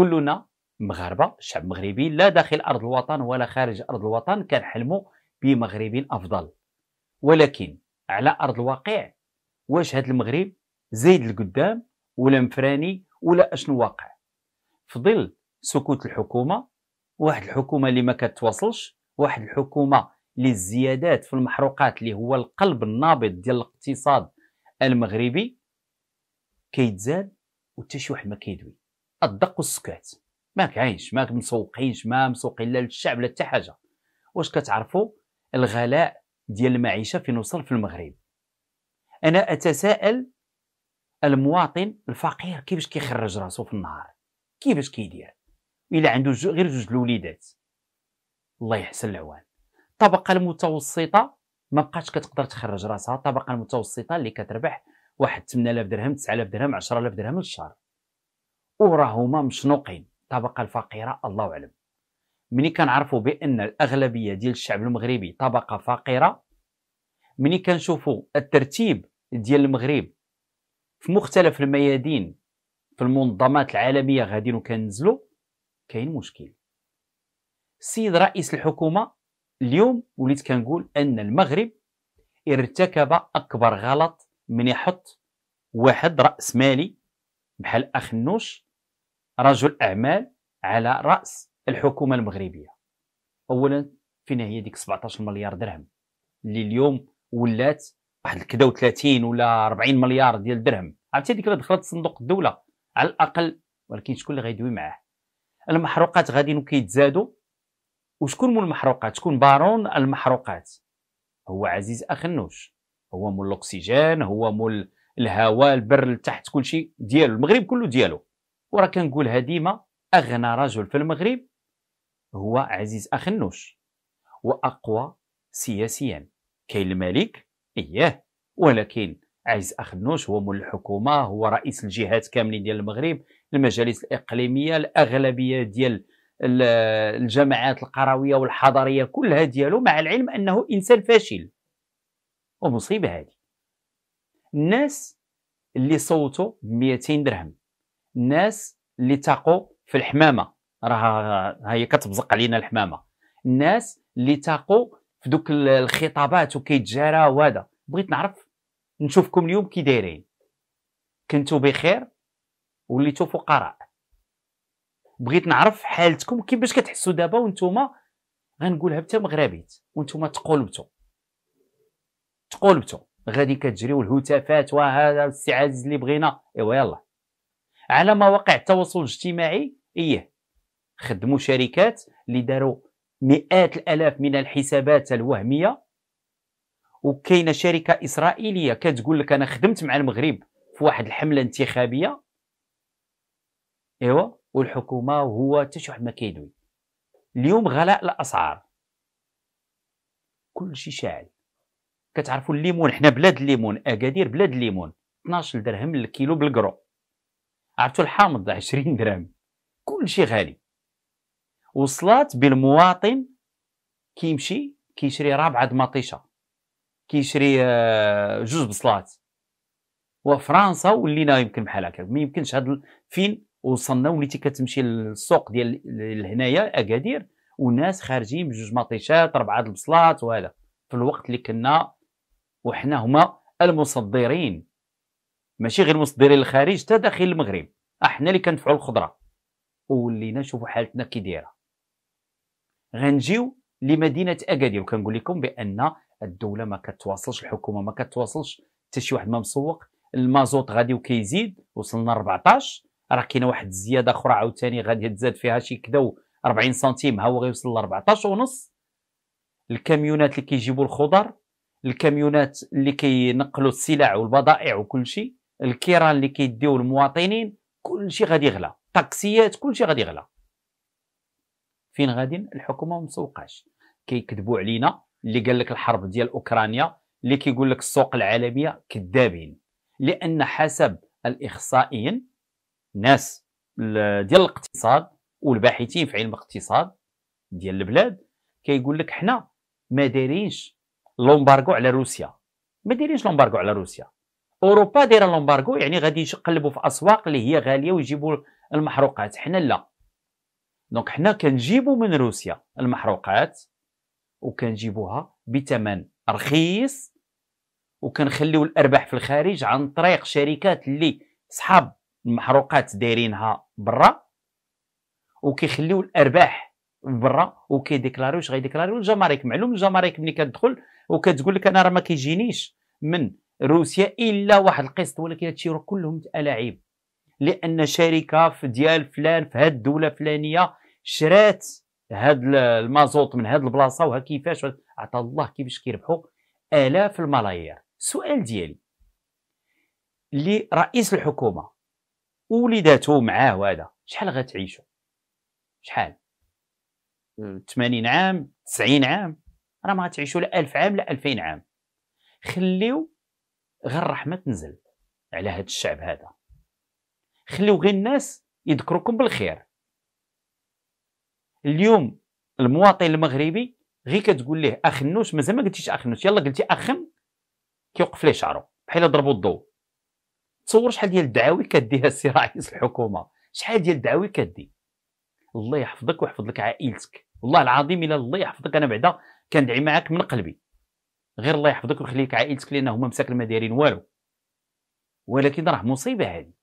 كلنا مغاربه شعب مغربي لا داخل ارض الوطن ولا خارج ارض الوطن كنحلموا بمغرب افضل ولكن على ارض الواقع واش هذا المغرب زايد القدام ولا مفراني ولا اشنو واقع في ظل سكوت الحكومه واحد الحكومه اللي ما كتواصلش واحد الحكومه للزيادات في المحروقات اللي هو القلب النابض ديال الاقتصاد المغربي كيتزاد وتشوح شي واحد ما كيدوي الدق والسكات ما كاينش ما مسوقينش ما مسوقين لا للشعب لا حتى حاجه واش كتعرفوا الغلاء ديال المعيشه فين وصل في المغرب انا اتساءل المواطن الفقير كيفاش كيخرج راسو في النهار كيفاش كيدير الا عنده جو غير جوج الوليدات الله يحسن العوان الطبقه المتوسطه ما بقاتش كتقدر تخرج راسها الطبقه المتوسطه اللي كتربح واحد 8000 درهم 9000 درهم 10000 درهم للشهر وراهما مشنوقين الطبقه الفقيره الله اعلم ملي كنعرفوا بان الاغلبيه ديال الشعب المغربي طبقه فقيره ملي كنشوفوا الترتيب ديال المغرب في مختلف الميادين في المنظمات العالميه غاديين وكنزلوا كاين مشكل السيد رئيس الحكومه اليوم وليت كنقول ان المغرب ارتكب اكبر غلط من يحط واحد راس مالي بحال اخ نوش رجل اعمال على راس الحكومه المغربيه اولا فين هي ديك 17 مليار درهم اللي اليوم ولات واحد كذا و30 ولا 40 مليار ديال الدرهم عرفتي ديك دخلت صندوق الدوله على الاقل ولكن شكون اللي غيدوي معاه المحروقات غاديين كيتزادوا وشكون مول المحروقات شكون بارون المحروقات هو عزيز اخنوش هو مول الاكسجين هو مول الهواء البر لتحت كلشي ديالو المغرب كله ديالو وراه كنقولها ديما اغنى رجل في المغرب هو عزيز اخنوش واقوى سياسيا كاين الملك اياه ولكن عزيز اخنوش هو مول الحكومه هو رئيس الجهات كاملين ديال المغرب المجالس الاقليميه الاغلبيه ديال الجماعات القرويه والحضريه كلها ديالو مع العلم انه انسان فاشل ومصيبه هذه الناس اللي صوتوا 200 درهم الناس اللي تاقوا في الحمامه راه هي كتبزق علينا الحمامه الناس اللي تاقوا في دوك الخطابات وكيتجارى وهذا بغيت نعرف نشوفكم اليوم كي دايرين كنتو بخير وليتو فقراء بغيت نعرف حالتكم كيفاش كتحسوا دابا وانتوما غنقولها حتى مغربيت وانتوما تقلبتوا تقلبتوا غادي كتجريو الهتافات وهذا الاستعاذ اللي بغينا ايوا يلاه على مواقع التواصل الاجتماعي ايه خدموا شركات اللي داروا مئات الالاف من الحسابات الوهميه وكاينه شركه اسرائيليه كتقول لك انا خدمت مع المغرب في واحد الحمله انتخابيه ايوا والحكومه وهو حتى شي واحد ما كيدوي اليوم غلاء الاسعار كلشي شاعل كتعرفوا الليمون حنا بلاد الليمون اكادير بلاد الليمون 12 درهم للكيلو بالكرو عرفتوا الحامض 20 درهم كل شيء غالي وصلات بالمواطن كيمشي كيشري رابعه مطيشه كيشري آه، جوج بصلات وفرنسا ولينا يمكن بحال هكا ما يمكنش هاد فين وصلنا وليتي كتمشي للسوق ديال لهنايا اكادير وناس خارجين بجوج مطيشات ربعه البصلات وهذا في الوقت اللي كنا وحنا هما المصدرين ماشي غير مصدرين للخارج حتى داخل المغرب احنا آه، اللي كندفعوا الخضره وولينا نشوفوا حالتنا كي دايره غنجيو لمدينه اكادير وكنقول لكم بان الدوله ما كتواصلش الحكومه ما كتواصلش حتى شي واحد ما مسوق المازوت غادي وكيزيد وصلنا 14 راه كاينه واحد الزياده اخرى عاوتاني غادي تزاد فيها شي كدا 40 سنتيم ها هو غيوصل ل 14 ونص الكاميونات اللي كيجيبوا الخضر الكاميونات اللي كينقلوا السلع والبضائع وكل شيء الكيران اللي كيديو المواطنين كلشي غادي يغلى الطاكسيات كلشي غادي يغلى فين غادي الحكومه ما مسوقاش كيكذبوا علينا اللي قال لك الحرب ديال اوكرانيا اللي كيقول لك السوق العالميه كذابين لان حسب الاخصائيين ناس ديال الاقتصاد والباحثين في علم الاقتصاد ديال البلاد كيقول لك حنا ما دايرينش لومبارغو على روسيا ما دايرينش لومبارغو على روسيا اوروبا دايره لومبارغو يعني غادي يقلبوا في اسواق اللي هي غاليه ويجيبوا المحروقات حنا لا دونك حنا كنجيبوا من روسيا المحروقات وكنجيبوها بثمن رخيص وكنخليو الارباح في الخارج عن طريق شركات اللي صحاب المحروقات دايرينها برا وكيخليو الارباح برا وكيديكلاريوش غيديكلاريو الجمارك معلوم الجمارك ملي كتدخل وكتقول لك انا راه ما كيجينيش من روسيا الا واحد القسط ولكن هادشي كلهم الاعيب لان شركه في ديال فلان في هاد الدوله الفلانيه شرات هاد المازوط من هاد البلاصه وها كيفاش عطا الله كيفاش كيربحوا الاف الملايير السؤال ديالي لرئيس الحكومه وليداته معاه وهذا شحال غتعيشوا شحال 80 عام 90 عام راه ما غتعيشوا لا 1000 عام لا 2000 عام خليو غير الرحمه تنزل على هذا الشعب هذا خليو غير الناس يذكروكم بالخير اليوم المواطن المغربي غير كتقول ليه اخنوش مازال ما قلتيش اخنوش يلا قلتي اخن كيوقف ليه شعره بحال ضربوا الضو تصور شحال ديال الدعاوي كديها السي رئيس الحكومه شحال ديال الدعاوي كدي الله يحفظك ويحفظ لك عائلتك والله العظيم الا الله يحفظك انا بعدا كندعي معاك من قلبي غير الله يحفظك ويخليك عائلتك لان هما مساكن ما دايرين والو ولكن راه مصيبه هذه